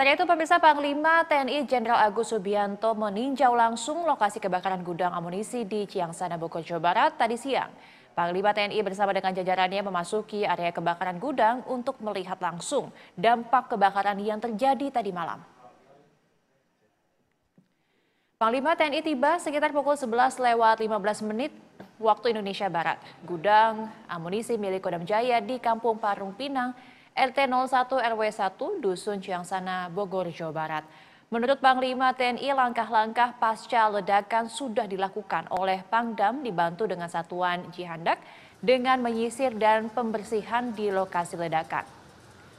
Sementara itu pemirsa Panglima TNI Jenderal Agus Subianto meninjau langsung lokasi kebakaran gudang amunisi di Ciangsana Bogor Jawa Barat tadi siang. Panglima TNI bersama dengan jajarannya memasuki area kebakaran gudang untuk melihat langsung dampak kebakaran yang terjadi tadi malam. Panglima TNI tiba sekitar pukul 11 lewat 15 menit waktu Indonesia Barat. Gudang amunisi milik Kodam Jaya di Kampung Parung Pinang RT 01 RW 1 Dusun Ciangsana, Bogor, Jawa Barat. Menurut Panglima TNI, langkah-langkah pasca ledakan sudah dilakukan oleh Pangdam dibantu dengan Satuan Jihandak dengan menyisir dan pembersihan di lokasi ledakan.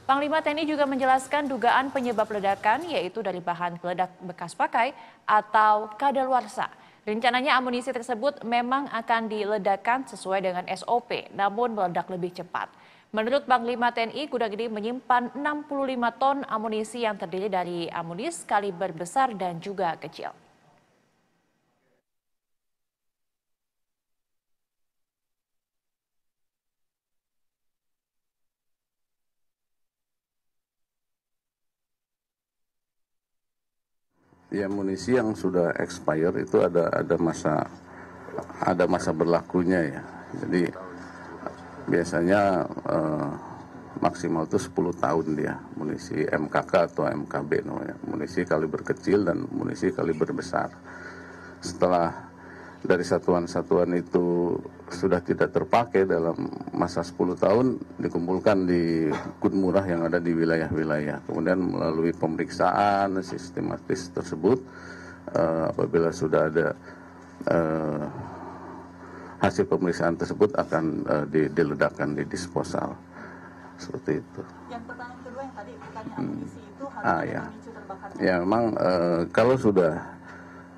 Panglima TNI juga menjelaskan dugaan penyebab ledakan yaitu dari bahan peledak bekas pakai atau kadaluarsa. Rencananya amunisi tersebut memang akan diledakan sesuai dengan SOP, namun meledak lebih cepat. Menurut Panglima TNI, gudang ini menyimpan 65 ton amunisi yang terdiri dari amunis kaliber besar dan juga kecil. ya amunisi yang sudah expire itu ada ada masa ada masa berlakunya ya. Jadi biasanya eh, maksimal itu 10 tahun dia munisi MKK atau MKB namanya munisi kaliber kecil dan munisi kaliber besar setelah dari satuan-satuan itu sudah tidak terpakai dalam masa 10 tahun dikumpulkan di murah yang ada di wilayah-wilayah. Kemudian melalui pemeriksaan sistematis tersebut eh, apabila sudah ada eh, hasil pemeriksaan tersebut akan uh, di, diledakkan di disposal seperti itu. Yang pertanyaan kedua yang tadi pertanyaan hmm. itu harus ah, ya. Ya memang uh, kalau sudah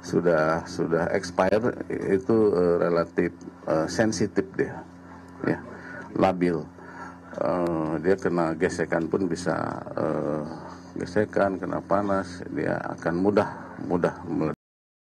sudah sudah expire itu uh, relatif uh, sensitif dia, ya labil. Uh, dia kena gesekan pun bisa uh, gesekan kena panas dia akan mudah mudah meledak.